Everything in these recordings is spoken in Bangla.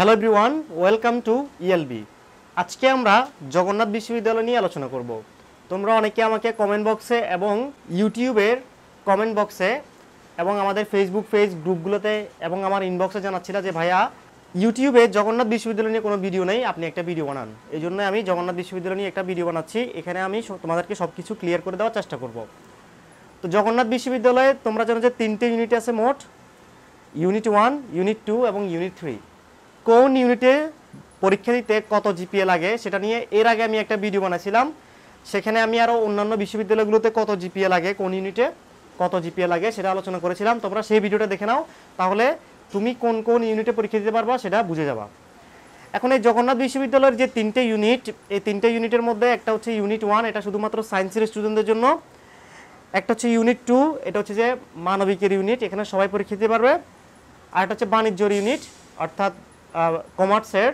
hello everyone welcome to ELB আজকে আমরা জগন্নাথ বিশ্ববিদ্যালয় নিয়ে আলোচনা করব তোমরা অনেকে আমাকে কমেন্ট বক্সে এবং ইউটিউবের কমেন্ট বক্সে এবং আমাদের ফেসবুক পেজ গ্রুপগুলোতে এবং আমার ইনবক্সে জানাচ্ছিল যে ভাইয়া ইউটিউবে জগন্নাথ বিশ্ববিদ্যালয় নিয়ে কোনো ভিডিও নেই আপনি একটা ভিডিও বানান এই জন্য আমি জগন্নাথ বিশ্ববিদ্যালয় নিয়ে একটা ভিডিও বানাচ্ছি এখানে আমি তোমাদেরকে সব কিছু ক্লিয়ার করে দেওয়ার চেষ্টা করব তো জগন্নাথ বিশ্ববিদ্যালয়ে তোমরা জানো যে তিনটে ইউনিট আছে মোট ইউনিট ওয়ান ইউনিট টু এবং ইউনিট থ্রি কোন ইউনিটে পরীক্ষা দিতে কত জিপিএ লাগে সেটা নিয়ে এর আগে আমি একটা ভিডিও বানাইছিলাম সেখানে আমি আরও অন্যান্য বিশ্ববিদ্যালয়গুলোতে কত জিপিএ লাগে কোন ইউনিটে কত জিপিএ লাগে সেটা আলোচনা করেছিলাম তোমরা সেই ভিডিওটা দেখে নাও তাহলে তুমি কোন কোন ইউনিটে পরীক্ষা দিতে পারবা সেটা বুঝে যাবা এখন এই জগন্নাথ বিশ্ববিদ্যালয়ের যে তিনটে ইউনিট এই তিনটে ইউনিটের মধ্যে একটা হচ্ছে ইউনিট ওয়ান এটা শুধুমাত্র সায়েন্সের স্টুডেন্টদের জন্য একটা হচ্ছে ইউনিট টু এটা হচ্ছে যে মানবিকের ইউনিট এখানে সবাই পরীক্ষা দিতে পারবে আর একটা হচ্ছে বাণিজ্যর ইউনিট অর্থাৎ কমার্সের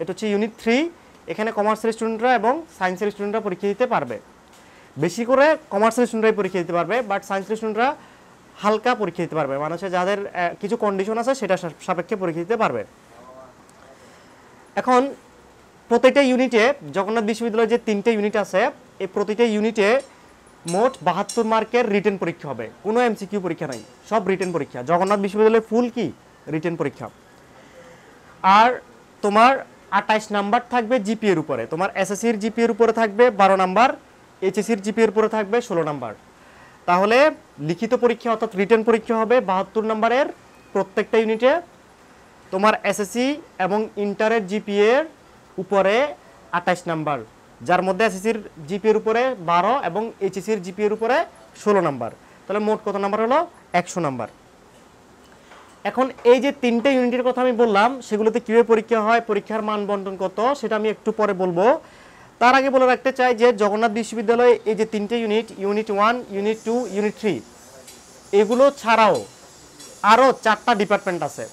এটা হচ্ছে ইউনিট থ্রি এখানে কমার্সের স্টুডেন্টরা এবং সায়েন্সের স্টুডেন্টরা পরীক্ষা দিতে পারবে বেশি করে কমার্সের স্টুডেন্টরাই পরীক্ষা দিতে পারবে বাট সায়েন্সের স্টুডেন্টরা হালকা পরীক্ষা দিতে পারবে মানুষের যাদের কিছু কন্ডিশন আছে সেটা সাপেক্ষে পরীক্ষা দিতে পারবে এখন প্রতিটা ইউনিটে জগন্নাথ বিশ্ববিদ্যালয়ের যে তিনটে ইউনিট আছে এই প্রতিটা ইউনিটে মোট বাহাত্তর মার্কের রিটেন পরীক্ষা হবে কোনো এমসিকিউ পরীক্ষা নাই সব রিটেন পরীক্ষা জগন্নাথ বিশ্ববিদ্যালয়ে ফুল কি রিটেন পরীক্ষা আর তোমার আটাইশ নাম্বার থাকবে জিপিএর উপরে তোমার এসএসসির জিপিএর উপরে থাকবে বারো নাম্বার এইচএসসির জিপিএর উপরে থাকবে ষোলো নাম্বার তাহলে লিখিত পরীক্ষা অর্থাৎ রিটার্ন পরীক্ষা হবে বাহাত্তর নাম্বারের প্রত্যেকটা ইউনিটে তোমার এসএসসি এবং ইন্টারের জিপিএর উপরে আঠাইশ নাম্বার যার মধ্যে এসএসসির জিপিএর উপরে বারো এবং এইচএসসির জিপিএর উপরে ষোলো নাম্বার তাহলে মোট কত নাম্বার হলো একশো নাম্বার এখন এই যে তিনটে ইউনিটের কথা আমি বললাম সেগুলোতে কীভাবে পরীক্ষা হয় পরীক্ষার মান বন্টন কত সেটা আমি একটু পরে বলবো তার আগে বলে রাখতে চাই যে জগন্নাথ বিশ্ববিদ্যালয়ে এই যে তিনটে unit unit one unit two unit three এগুলো ছাড়াও আরও চারটা ডিপার্টমেন্ট আছে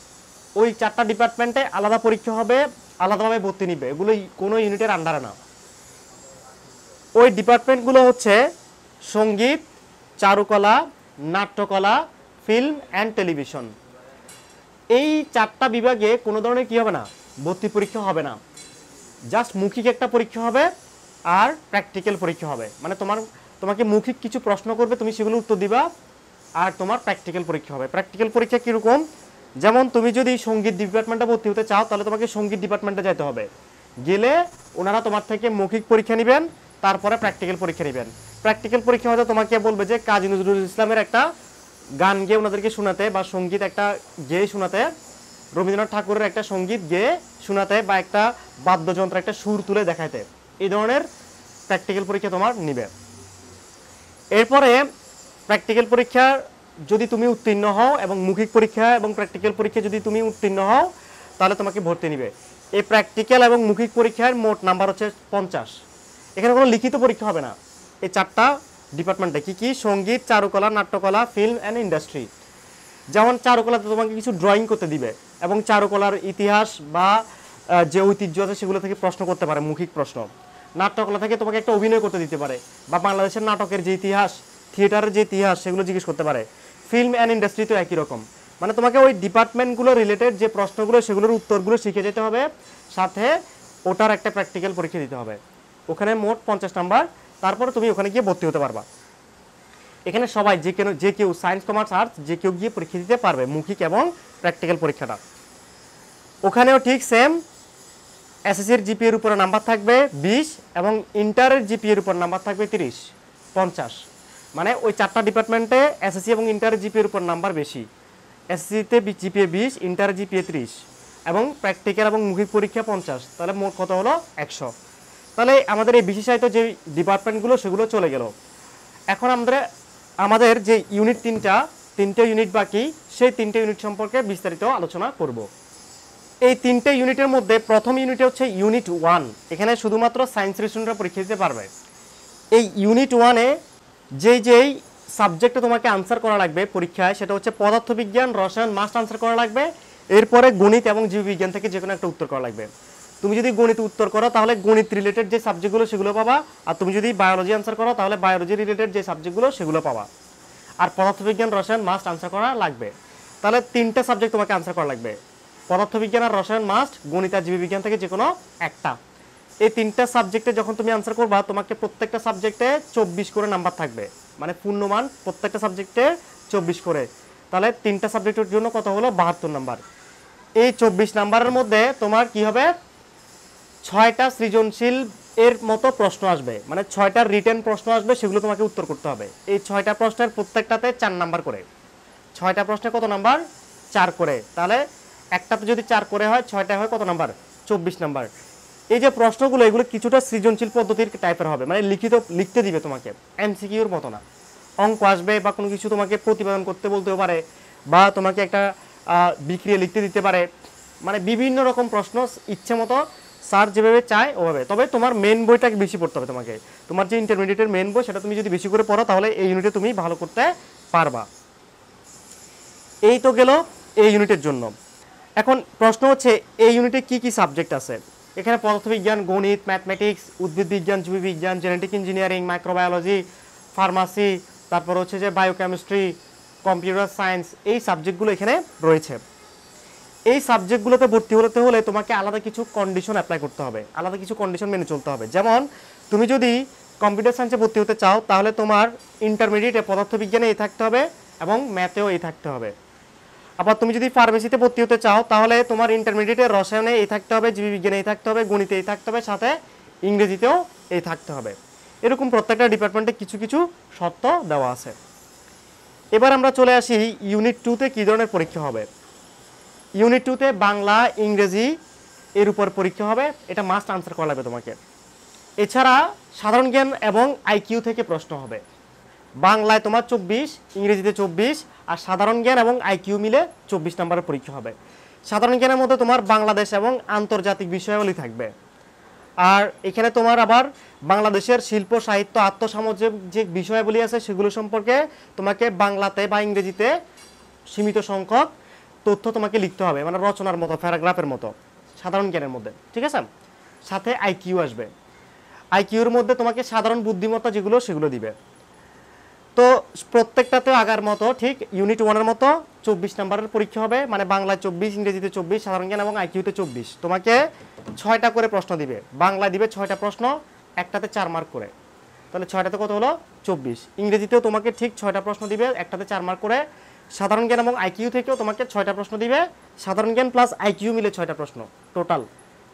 ওই চারটা ডিপার্টমেন্টে আলাদা পরীক্ষা হবে আলাদাভাবে ভর্তি নিবে এগুলো কোনো ইউনিটের আন্ডারে না ওই ডিপার্টমেন্টগুলো হচ্ছে সঙ্গীত চারুকলা নাট্যকলা ফিল্ম অ্যান্ড টেলিভিশন এই চারটা বিভাগে কোনো ধরনের কী হবে না ভর্তি পরীক্ষা হবে না জাস্ট মৌখিক একটা পরীক্ষা হবে আর প্র্যাকটিক্যাল পরীক্ষা হবে মানে তোমার তোমাকে মৌখিক কিছু প্রশ্ন করবে তুমি সেগুলো উত্তর দিবা আর তোমার প্র্যাকটিক্যাল পরীক্ষা হবে প্র্যাকটিক্যাল পরীক্ষা কীরকম যেমন তুমি যদি সঙ্গীত ডিপার্টমেন্টে ভর্তি হতে চাও তাহলে তোমাকে সঙ্গীত ডিপার্টমেন্টে যেতে হবে গেলে ওনারা তোমার থেকে মৌখিক পরীক্ষা নেবেন তারপরে প্র্যাকটিক্যাল পরীক্ষা নেবেন প্র্যাকটিক্যাল পরীক্ষা হয়তো তোমাকে বলবে যে কাজী নজরুল ইসলামের একটা গান গিয়ে ওনাদেরকে শোনাতে বা সঙ্গীত একটা গেয়ে শোনাতে রবীন্দ্রনাথ ঠাকুরের একটা সঙ্গীত গেয়ে শোনাতে বা একটা বাদ্যযন্ত্র একটা সুর তুলে দেখাইতে এই ধরনের প্র্যাকটিক্যাল পরীক্ষা তোমার নিবে এরপরে প্র্যাকটিক্যাল পরীক্ষা যদি তুমি উত্তীর্ণ হও এবং মৌখিক পরীক্ষা এবং প্র্যাকটিক্যাল পরীক্ষা যদি তুমি উত্তীর্ণ হও তাহলে তোমাকে ভর্তি নিবে এই প্র্যাকটিক্যাল এবং মৌখিক পরীক্ষার মোট নাম্বার হচ্ছে পঞ্চাশ এখানে কোনো লিখিত পরীক্ষা হবে না এই চারটা ডিপার্টমেন্টটা কী কী সঙ্গীত চারুকলা নাট্যকলা ফিল্ম অ্যান্ড ইন্ডাস্ট্রি যেমন চারুকলাতে তোমাকে কিছু ড্রয়িং করতে দিবে এবং চারুকলার ইতিহাস বা যে ঐতিহ্য আছে সেগুলো থেকে প্রশ্ন করতে পারে মৌখিক প্রশ্ন নাট্যকলা থেকে তোমাকে একটা অভিনয় করতে দিতে পারে বা বাংলাদেশের নাটকের যে ইতিহাস থিয়েটারের যে ইতিহাস সেগুলো জিজ্ঞেস করতে পারে ফিল্ম অ্যান্ড ইন্ডাস্ট্রি তো একই রকম মানে তোমাকে ওই ডিপার্টমেন্টগুলো রিলেটেড যে প্রশ্নগুলো সেগুলোর উত্তরগুলো শিখে যেতে হবে সাথে ওটার একটা প্র্যাকটিক্যাল পরীক্ষা দিতে হবে ওখানে মোট পঞ্চাশ নাম্বার তারপরে তুমি ওখানে গিয়ে ভর্তি হতে পারবা এখানে সবাই যে কেন যে কেউ সায়েন্স কমার্স আর্টস যে কেউ গিয়ে পরীক্ষা দিতে পারবে মৌখিক এবং প্র্যাকটিক্যাল পরীক্ষাটা ওখানেও ঠিক সেম এসএসসির জিপিএর উপরে নাম্বার থাকবে বিশ এবং ইন্টারের জিপিএর উপর নাম্বার থাকবে তিরিশ পঞ্চাশ মানে ওই চারটা ডিপার্টমেন্টে এসএসসি এবং ইন্টারের জিপিএর উপর নাম্বার বেশি এসএসসিতে জিপিএ বিশ ইন্টারের জিপিএ তিরিশ এবং প্র্যাকটিক্যাল এবং মুখিক পরীক্ষা পঞ্চাশ তাহলে মোট কত হলো একশো তাহলে আমাদের এই বিশেষায়িত যে ডিপার্টমেন্টগুলো সেগুলো চলে গেল এখন আমাদের আমাদের যে ইউনিট তিনটা তিনটে ইউনিট বাকি সেই তিনটে ইউনিট সম্পর্কে বিস্তারিত আলোচনা করব এই তিনটে ইউনিটের মধ্যে প্রথম ইউনিট হচ্ছে ইউনিট ওয়ান এখানে শুধুমাত্র সায়েন্স স্টুডেন্টরা পরীক্ষা দিতে পারবে এই ইউনিট ওয়ানে যেই যেই সাবজেক্টে তোমাকে আনসার করা লাগবে পরীক্ষায় সেটা হচ্ছে পদার্থবিজ্ঞান রসায়ন মাস্ট আনসার করা লাগবে এরপরে গণিত এবং জীববিজ্ঞান থেকে যে কোনো একটা উত্তর করা লাগবে তুমি যদি গণিত উত্তর করো তাহলে গণিত রিলেটেড যে সাবজেক্টগুলো সেগুলো পাবা আর তুমি যদি বায়োলজি আনসার করো তাহলে বায়োলজি রিলেটেড যে সাবজেক্টগুলো সেগুলো পাবা আর পদার্থবিজ্ঞান রসায়ন মাস্ট আনসার করা লাগবে তাহলে তিনটা সাবজেক্ট তোমাকে আনসার করা লাগবে পদার্থবিজ্ঞান আর রসায়ন মাস্ট গণিত আর জীববিজ্ঞান থেকে যে কোনো একটা এই তিনটা সাবজেক্টে যখন তুমি আনসার করবা তোমাকে প্রত্যেকটা সাবজেক্টে চব্বিশ করে নাম্বার থাকবে মানে পূর্ণমান প্রত্যেকটা সাবজেক্টে চব্বিশ করে তাহলে তিনটা সাবজেক্টের জন্য কত হলো বাহাত্তর নাম্বার এই চব্বিশ নাম্বারের মধ্যে তোমার কি হবে ছয়টা সৃজনশীল এর মতো প্রশ্ন আসবে মানে ছয়টা রিটার্ন প্রশ্ন আসবে সেগুলো তোমাকে উত্তর করতে হবে এই ছয়টা প্রশ্নের প্রত্যেকটাতে চার নাম্বার করে ছয়টা প্রশ্নে কত নাম্বার চার করে তাহলে একটাতে যদি চার করে হয় ছয়টা হয় কত নাম্বার চব্বিশ নাম্বার এই যে প্রশ্নগুলো এগুলো কিছুটা সৃজনশীল পদ্ধতির টাইপের হবে মানে লিখিত লিখতে দিবে তোমাকে এমসিকিউর মতো না অঙ্ক আসবে বা কোনো কিছু তোমাকে প্রতিবেদন করতে বলতেও পারে বা তোমাকে একটা বিক্রিয়া লিখতে দিতে পারে মানে বিভিন্ন রকম প্রশ্ন ইচ্ছে মতো স্যার যেভাবে চায় ওভাবে তবে তোমার মেন বইটাকে বেশি পড়তে হবে তোমাকে তোমার যে ইন্টারমিডিয়েটের মেন বই সেটা তুমি যদি বেশি করে পড়ো তাহলে এই ইউনিটে তুমি ভালো করতে পারবা এই তো গেল এই ইউনিটের জন্য এখন প্রশ্ন হচ্ছে এই ইউনিটে কি কি সাবজেক্ট আছে এখানে পদার্থবিজ্ঞান গণিত ম্যাথমেটিক্স উদ্ভিদ বিজ্ঞান জীববিজ্ঞান জেনেটিক ইঞ্জিনিয়ারিং মাইক্রোবায়োলজি ফার্মাসি তারপর হচ্ছে যে বায়োকেমিস্ট্রি কম্পিউটার সায়েন্স এই সাবজেক্টগুলো এখানে রয়েছে এই সাবজেক্টগুলোতে ভর্তি হতে হলে তোমাকে আলাদা কিছু কন্ডিশন অ্যাপ্লাই করতে হবে আলাদা কিছু কন্ডিশন মেনে চলতে হবে যেমন তুমি যদি কম্পিউটার সায়েন্সে ভর্তি হতে চাও তাহলে তোমার ইন্টারমিডিয়েটে পদার্থবিজ্ঞানে এই থাকতে হবে এবং ম্যাথেও এই থাকতে হবে আবার তুমি যদি ফার্মেসিতে ভর্তি হতে চাও তাহলে তোমার ইন্টারমিডিয়েটে রসায়নে এই থাকতে হবে জীববিজ্ঞানে এই থাকতে হবে গণিতে এই থাকতে হবে সাথে ইংরেজিতেও এই থাকতে হবে এরকম প্রত্যেকটা ডিপার্টমেন্টে কিছু কিছু শর্ত দেওয়া আছে এবার আমরা চলে আসি ইউনিট টুতে কী ধরনের পরীক্ষা হবে ইউনিট টুতে বাংলা ইংরেজি এর উপর পরীক্ষা হবে এটা মাস্ট আনসার করা লাগবে তোমাকে এছাড়া সাধারণ জ্ঞান এবং আইকিউ থেকে প্রশ্ন হবে বাংলায় তোমার চব্বিশ ইংরেজিতে চব্বিশ আর সাধারণ জ্ঞান এবং আইকিউ মিলে চব্বিশ নম্বরের পরীক্ষা হবে সাধারণ জ্ঞানের মধ্যে তোমার বাংলাদেশ এবং আন্তর্জাতিক বিষয়গুলি থাকবে আর এখানে তোমার আবার বাংলাদেশের শিল্প সাহিত্য আত্মসামাজিক যে বিষয়গুলি আছে সেগুলো সম্পর্কে তোমাকে বাংলাতে বা ইংরেজিতে সীমিত সংখ্যক তথ্য তোমাকে লিখতে হবে মানে রচনার মতো প্যারাগ্রাফের মতো সাধারণ জ্ঞানের মধ্যে ঠিক আছে সাথে আইকিউ আসবে আইকিউর মধ্যে তোমাকে সাধারণ বুদ্ধিমত্তা যেগুলো সেগুলো দিবে তো প্রত্যেকটাতেও আগার মতো ঠিক ইউনিট ওয়ানের মতো চব্বিশ নম্বরের পরীক্ষা হবে মানে বাংলায় চব্বিশ ইংরেজিতে চব্বিশ সাধারণ জ্ঞান এবং আইকিউতে চব্বিশ তোমাকে ছয়টা করে প্রশ্ন দিবে বাংলায় দিবে ছয়টা প্রশ্ন একটাতে চার মার্ক করে তাহলে ছয়টাতে কত হলো চব্বিশ ইংরেজিতেও তোমাকে ঠিক ছয়টা প্রশ্ন দিবে একটাতে চার মার্ক করে সাধারণ জ্ঞান এবং আইকিউ থেকেও তোমাকে ছয়টা প্রশ্ন দিবে সাধারণ জ্ঞান প্লাস আইকিউ মিলে ছয়টা প্রশ্ন টোটাল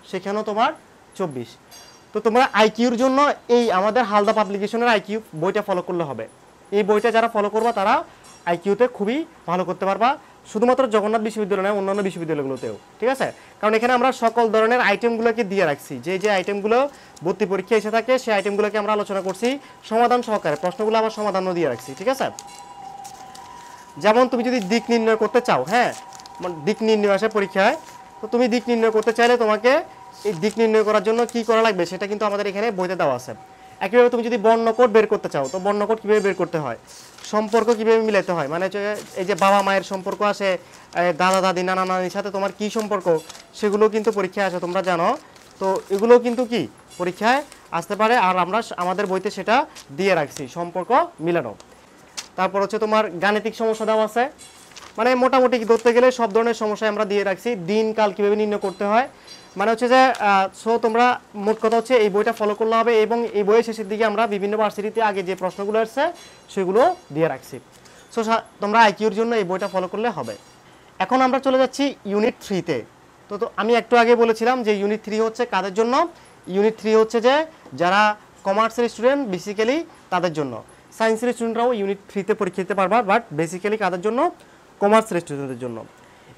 সেখানেও তোমার চব্বিশ তো তোমরা আইকিউর জন্য এই আমাদের হালদা পাবলিকেশনের আইকিউ বইটা ফলো করলে হবে এই বইটা যারা ফলো করবা তারা আইকিউতে খুবই ভালো করতে পারবা শুধুমাত্র জগন্নাথ বিশ্ববিদ্যালয় নয় অন্যান্য বিশ্ববিদ্যালয়গুলোতেও ঠিক আছে কারণ এখানে আমরা সকল ধরনের আইটেমগুলোকে দিয়ে রাখছি যে যে আইটেমগুলো ভর্তি পরীক্ষা এসে থাকে সেই আইটেমগুলোকে আমরা আলোচনা করছি সমাধান সহকারে প্রশ্নগুলো আবার সমাধানও দিয়ে রাখছি ঠিক আছে যেমন তুমি যদি দিক নির্ণয় করতে চাও হ্যাঁ মানে দিক নির্ণয় আসে পরীক্ষায় তো তুমি দিক নির্ণয় করতে চাইলে তোমাকে এই দিক নির্ণয় করার জন্য কি করা লাগবে সেটা কিন্তু আমাদের এখানে বইতে দেওয়া আছে একইভাবে তুমি যদি বর্ণকোট বের করতে চাও তো বর্ণকোট কীভাবে বের করতে হয় সম্পর্ক কীভাবে মিলাতে হয় মানে এই যে বাবা মায়ের সম্পর্ক আসে দাদা দাদি নানা নানির সাথে তোমার কি সম্পর্ক সেগুলো কিন্তু পরীক্ষায় আসে তোমরা জানো তো এগুলো কিন্তু কি পরীক্ষায় আসতে পারে আর আমরা আমাদের বইতে সেটা দিয়ে রাখছি সম্পর্ক মিলানো তারপর হচ্ছে তোমার গাণিতিক সমস্যা দেওয়া আছে মানে মোটামুটি ধরতে গেলে সব ধরনের সমস্যা আমরা দিয়ে রাখছি দিন কাল কীভাবে নির্ণয় করতে হয় মানে হচ্ছে যে সো তোমরা মোট কথা হচ্ছে এই বইটা ফলো করলে হবে এবং এই বইয়ের শেষের দিকে আমরা বিভিন্ন ভার্সিটিতে আগে যে প্রশ্নগুলো এসছে সেগুলো দিয়ে রাখছি সো তোমরা আইকিউর জন্য এই বইটা ফলো করলে হবে এখন আমরা চলে যাচ্ছি ইউনিট থ্রিতে তো তো আমি একটু আগে বলেছিলাম যে ইউনিট থ্রি হচ্ছে কাদের জন্য ইউনিট থ্রি হচ্ছে যে যারা কমার্সের স্টুডেন্ট বেসিক্যালি তাদের জন্য সায়েন্সের স্টুডেন্টরাও ইউনিট থ্রিতে পরীক্ষা দিতে পারবা বাট বেসিক্যালি কাদের জন্য কমার্সের স্টুডেন্টদের জন্য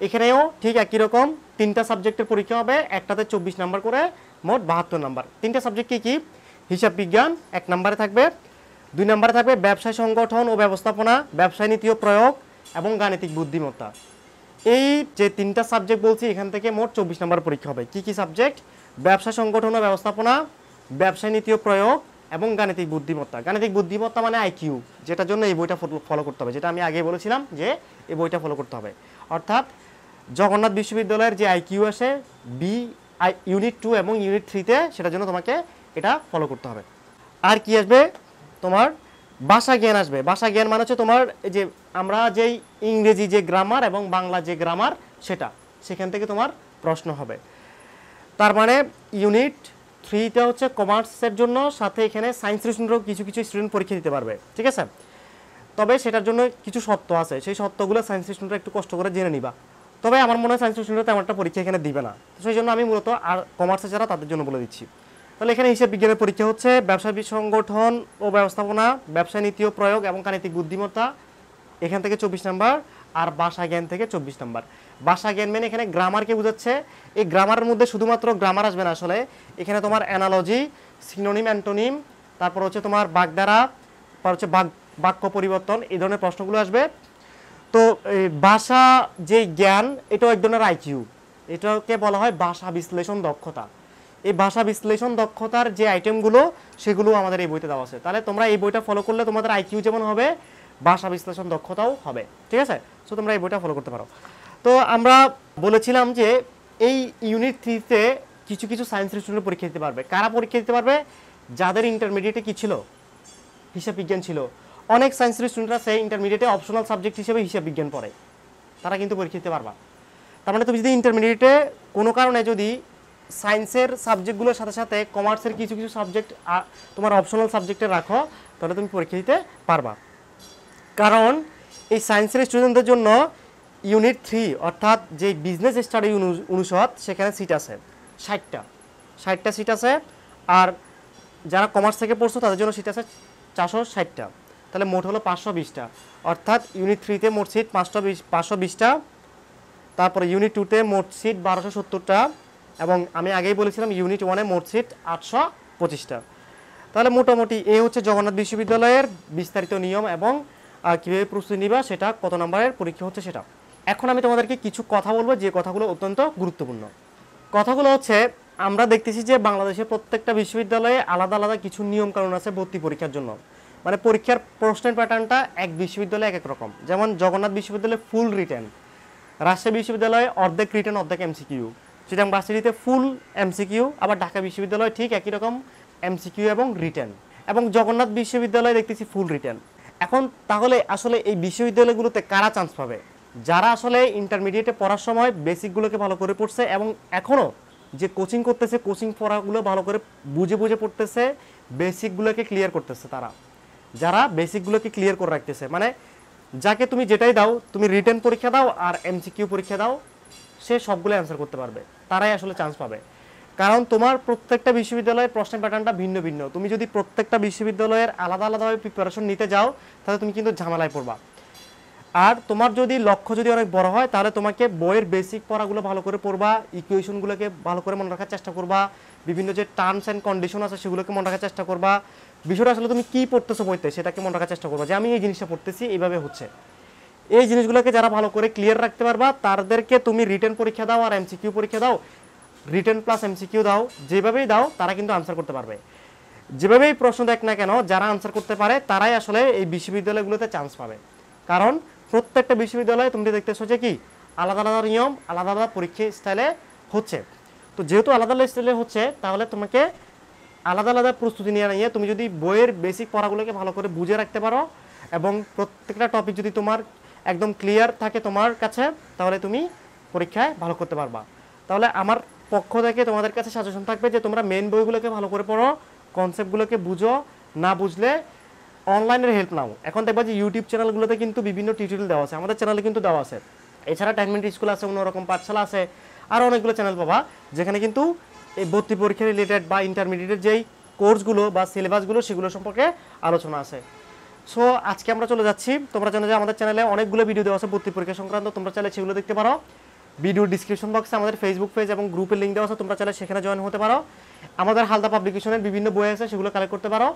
এখানেও ঠিক একই রকম তিনটা সাবজেক্টের পরীক্ষা হবে একটাতে চব্বিশ নাম্বার করে মোট বাহাত্তর নাম্বার তিনটা সাবজেক্ট কী কী হিসাব বিজ্ঞান এক নম্বরে থাকবে দুই নাম্বারে থাকবে ব্যবসায় সংগঠন ও ব্যবস্থাপনা ব্যবসায় নীতি ও প্রয়োগ এবং গাণিতিক বুদ্ধিমত্তা এই যে তিনটা সাবজেক্ট বলছি এখান থেকে মোট চব্বিশ নাম্বার পরীক্ষা হবে কী কী সাবজেক্ট ব্যবসা সংগঠন ও ব্যবস্থাপনা ব্যবসায় নীতি ও প্রয়োগ এবং গাণিতিক বুদ্ধিমত্তা গাণিতিক বুদ্ধিমত্তা মানে আইকিউ যেটার জন্য এই বইটা ফলো করতে হবে যেটা আমি আগে বলেছিলাম যে এই বইটা ফলো করতে হবে অর্থাৎ জগন্নাথ বিশ্ববিদ্যালয়ের যে আইকিউ আসে বি আই ইউনিট টু এবং ইউনিট থ্রিতে সেটার জন্য তোমাকে এটা ফলো করতে হবে আর কি আসবে তোমার ভাষা জ্ঞান আসবে ভাষা জ্ঞান মানে হচ্ছে তোমার যে আমরা যেই ইংরেজি যে গ্রামার এবং বাংলা যে গ্রামার সেটা সেখান থেকে তোমার প্রশ্ন হবে তার মানে ইউনিট থ্রিটা হচ্ছে কমার্সের জন্য সাথে এখানে সায়েন্স স্টুডেন্টরাও কিছু কিছু স্টুডেন্ট পরীক্ষা দিতে পারবে ঠিক আছে তবে সেটার জন্য কিছু শর্ত আছে সেই শর্তগুলো সায়েন্স স্টুডেন্টরা একটু কষ্ট করে জেনে নিবা তবে আমার মনে হয় সায়েন্স স্টুডেন্টরা তেমন একটা পরীক্ষা এখানে দিবে না সেই জন্য আমি মূলত আর কমার্সে যারা তাদের জন্য বলে দিচ্ছি তাহলে এখানে হিসেব বিজ্ঞানের পরীক্ষা হচ্ছে ব্যবসা সংগঠন ও ব্যবস্থাপনা ব্যবসা নীতি ও প্রয়োগ এবং কানিতিক বুদ্ধিমত্তা এখান থেকে চব্বিশ নাম্বার আর ভাষা জ্ঞান থেকে চব্বিশ নম্বর ভাষা জ্ঞান মেন এখানে গ্রামারকে বোঝাচ্ছে এই গ্রামারের মধ্যে শুধুমাত্র গ্রামার আসবে না আসলে এখানে তোমার অ্যানালজি সিনোনিম অ্যান্টোনিম তারপর হচ্ছে তোমার বাগদারা তারপর হচ্ছে বাগ বাক্য পরিবর্তন এই ধরনের প্রশ্নগুলো আসবে তো ভাষা যে জ্ঞান এটাও এক ধরনের আইকিউ এটাকে বলা হয় ভাষা বিশ্লেষণ দক্ষতা এই ভাষা বিশ্লেষণ দক্ষতার যে আইটেমগুলো সেগুলো আমাদের এই বইতে দেওয়া আছে তাহলে তোমরা এই বইটা ফলো করলে তোমাদের আইকিউ যেমন হবে ভাষা বিশ্লেষণ দক্ষতাও হবে ঠিক আছে সো তোমরা এই বইটা ফলো করতে পারো তো আমরা বলেছিলাম যে এই ইউনিট থ্রিতে কিছু কিছু সায়েন্স স্টুডেন্ট পরীক্ষা দিতে পারবে কারা পরীক্ষা দিতে পারবে যাদের ইন্টারমিডিয়েটে কী ছিল হিসাব বিজ্ঞান ছিল অনেক সায়েন্সের স্টুডেন্টরা সেই ইন্টারমিডিয়েটে অপশনাল সাবজেক্ট হিসেবে হিসাব বিজ্ঞান পড়ে তারা কিন্তু পরীক্ষা দিতে পারবা তার মানে তুমি যদি ইন্টারমিডিয়েটে কোনো কারণে যদি সায়েন্সের সাবজেক্টগুলোর সাথে সাথে কমার্সের কিছু কিছু সাবজেক্ট তোমার অপশনাল সাবজেক্টে রাখো তাহলে তুমি পরীক্ষা দিতে পারবা কারণ এই সায়েন্সের স্টুডেন্টদের জন্য ইউনিট থ্রি অর্থাৎ যে বিজনেস স্টাডি অনুষদ সেখানে সিট আছে ষাটটা ষাটটা সিট আছে আর যারা কমার্স থেকে পড়ছো তাদের জন্য সিট আছে চারশো ষাটটা তাহলে মোট হলো পাঁচশো বিশটা অর্থাৎ ইউনিট থ্রিতে মোট সিট পাঁচশো বিশ পাঁচশো বিশটা তারপরে ইউনিট টুতে মোট সিট বারোশো সত্তরটা এবং আমি আগেই বলেছিলাম ইউনিট ওয়ানে মোট সিট আটশো পঁচিশটা তাহলে মোটামুটি এ হচ্ছে জগন্নাথ বিশ্ববিদ্যালয়ের বিস্তারিত নিয়ম এবং কীভাবে প্রস্তুতি নিবা সেটা কত নম্বরের পরীক্ষা হচ্ছে সেটা এখন আমি তোমাদেরকে কিছু কথা বলবো যে কথাগুলো অত্যন্ত গুরুত্বপূর্ণ কথাগুলো হচ্ছে আমরা দেখতেছি যে বাংলাদেশের প্রত্যেকটা বিশ্ববিদ্যালয়ে আলাদা আলাদা কিছু নিয়মকানুন আছে ভর্তি পরীক্ষার জন্য মানে পরীক্ষার প্রশ্নের প্যাটার্নটা এক বিশ্ববিদ্যালয়ে এক এক রকম যেমন জগন্নাথ বিশ্ববিদ্যালয়ে ফুল রিটার্ন রাজশাহী বিশ্ববিদ্যালয়ে অর্ধেক রিটার্ন অর্ধেক এমসিকিউ চিটাং ভার্সিটিতে ফুল এমসিকিউ আবার ঢাকা বিশ্ববিদ্যালয় ঠিক একই রকম এমসিকিউ এবং রিটার্ন এবং জগন্নাথ বিশ্ববিদ্যালয় দেখতেছি ফুল রিটার্ন এখন তাহলে আসলে এই বিশ্ববিদ্যালয়গুলোতে কারা চান্স পাবে যারা আসলে ইন্টারমিডিয়েটে পড়ার সময় বেসিকগুলোকে ভালো করে পড়ছে এবং এখনও যে কোচিং করতেছে কোচিং পড়াগুলো ভালো করে বুঝে বুঝে পড়তেছে বেসিকগুলোকে ক্লিয়ার করতেছে তারা যারা বেসিকগুলোকে ক্লিয়ার করে রাখতেছে মানে যাকে তুমি যেটাই দাও তুমি রিটার্ন পরীক্ষা দাও আর এমসিকিউ পরীক্ষা দাও সে সবগুলো অ্যান্সার করতে পারবে তারাই আসলে চান্স পাবে কারণ তোমার প্রত্যেকটা বিশ্ববিদ্যালয়ের প্রশ্নের প্যাটার্নটা ভিন্ন ভিন্ন তুমি যদি প্রত্যেকটা বিশ্ববিদ্যালয়ের আলাদা আলাদাভাবে প্রিপারেশন নিতে যাও তাহলে তুমি কিন্তু ঝামেলায় পড়বা আর তোমার যদি লক্ষ্য যদি অনেক বড় হয় তাহলে তোমাকে বইয়ের বেসিক পড়াগুলো ভালো করে পড়বা ইকুয়েশনগুলোকে ভালো করে মনে রাখার চেষ্টা করবা বিভিন্ন যে টার্মস অ্যান্ড কন্ডিশন আছে সেগুলোকে মনে রাখার চেষ্টা করবা বিষয়টা আসলে তুমি কী পড়তেছো বইতে সেটাকে মনে রাখার চেষ্টা করবা যে আমি এই জিনিসটা পড়তেছি এইভাবে হচ্ছে এই জিনিসগুলোকে যারা ভালো করে ক্লিয়ার রাখতে পারবা তাদেরকে তুমি রিটার্ন পরীক্ষা দাও আর এমসিকিউ পরীক্ষা দাও রিটার্ন প্লাস এমসিকিউ দাও যেভাবেই দাও তারা কিন্তু আনসার করতে পারবে যেভাবেই প্রশ্ন দেখ না কেন যারা আনসার করতে পারে তারাই আসলে এই বিশ্ববিদ্যালয়গুলোতে চান্স পাবে কারণ প্রত্যেকটা বিশ্ববিদ্যালয়ে তুমি দেখতেছো যে কি আলাদা আলাদা নিয়ম আলাদা আলাদা পরীক্ষা স্টাইলে হচ্ছে তো যেহেতু আলাদা আলাদা স্টাইলে হচ্ছে তাহলে তোমাকে আলাদা আলাদা প্রস্তুতি নিয়ে নিয়ে তুমি যদি বইয়ের বেসিক পড়াগুলোকে ভালো করে বুঝে রাখতে পারো এবং প্রত্যেকটা টপিক যদি তোমার একদম ক্লিয়ার থাকে তোমার কাছে তাহলে তুমি পরীক্ষায় ভালো করতে পারবা তাহলে আমার পক্ষ থেকে তোমাদের কাছে সাজেশন থাকবে যে তোমরা মেন বইগুলোকে ভালো করে পড়ো কনসেপ্টগুলোকে বুঝো না বুঝলে অনলাইনের হেল্প নাও এখন দেখবা যে ইউটিউব চ্যানেলগুলোতে কিন্তু বিভিন্ন টিউটোরিয়াল দেওয়া আছে আমাদের চ্যানেলে কিন্তু দেওয়া আছে এছাড়া টেনমেন্ট স্কুল আছে অন্যরকম পাঠশালা আছে আরও অনেকগুলো চ্যানেল পাবা যেখানে কিন্তু এই ভর্তি পরীক্ষা রিলেটেড বা ইন্টারমিডিয়েটের যেই কোর্সগুলো বা সিলেবাসগুলো সেগুলো সম্পর্কে আলোচনা আছে সো আজকে আমরা চলে যাচ্ছি তোমরা জানো যে আমাদের চ্যানেলে অনেকগুলো ভিডিও দেওয়া আছে ভর্তি পরীক্ষা সংক্রান্ত তোমরা চাইলে সেগুলো দেখতে পারো ভিডিও ডিসক্রিপশন বক্সে আমাদের ফেসবুক পেজ এবং গ্রুপের লিঙ্ক দেওয়া আছে তোমরা চাইলে সেখানে জয়েন হতে পারো আমাদের হালদা পাবলিকেশনের বিভিন্ন বই আছে সেগুলো কালেক্ট করতে পারো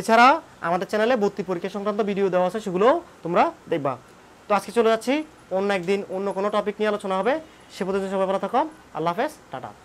এছাড়া আমাদের চ্যানেলে ভর্তি পরীক্ষা সংক্রান্ত ভিডিও দেওয়া আছে সেগুলো তোমরা দেখবা তো আজকে চলে যাচ্ছি অন্য একদিন অন্য কোনো টপিক নিয়ে আলোচনা হবে সে পর্যন্ত সবাই ভালো থাকো আল্লাহ হাফেজ টাটা